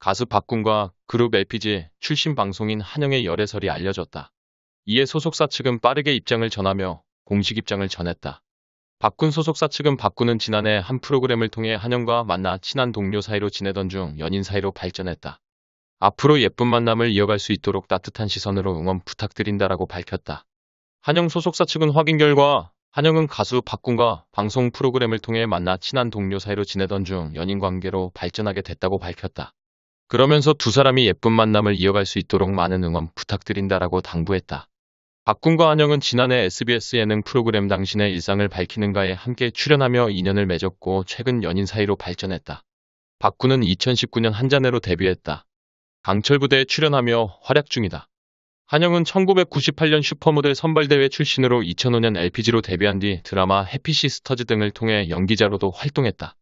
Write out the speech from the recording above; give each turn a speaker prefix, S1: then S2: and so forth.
S1: 가수 박군과 그룹 LPG 출신 방송인 한영의 열애설이 알려졌다. 이에 소속사 측은 빠르게 입장을 전하며 공식 입장을 전했다. 박군 소속사 측은 박군은 지난해 한 프로그램을 통해 한영과 만나 친한 동료 사이로 지내던 중 연인 사이로 발전했다. 앞으로 예쁜 만남을 이어갈 수 있도록 따뜻한 시선으로 응원 부탁드린다라고 밝혔다. 한영 소속사 측은 확인 결과 한영은 가수 박군과 방송 프로그램을 통해 만나 친한 동료 사이로 지내던 중 연인 관계로 발전하게 됐다고 밝혔다. 그러면서 두 사람이 예쁜 만남을 이어갈 수 있도록 많은 응원 부탁드린다라고 당부했다. 박군과 한영은 지난해 SBS 예능 프로그램 당신의 일상을 밝히는가에 함께 출연하며 인연을 맺었고 최근 연인 사이로 발전했다. 박군은 2019년 한자네로 데뷔했다. 강철 부대에 출연하며 활약 중이다. 한영은 1998년 슈퍼모델 선발대회 출신으로 2005년 LPG로 데뷔한 뒤 드라마 해피시스터즈 등을 통해 연기자로도 활동했다.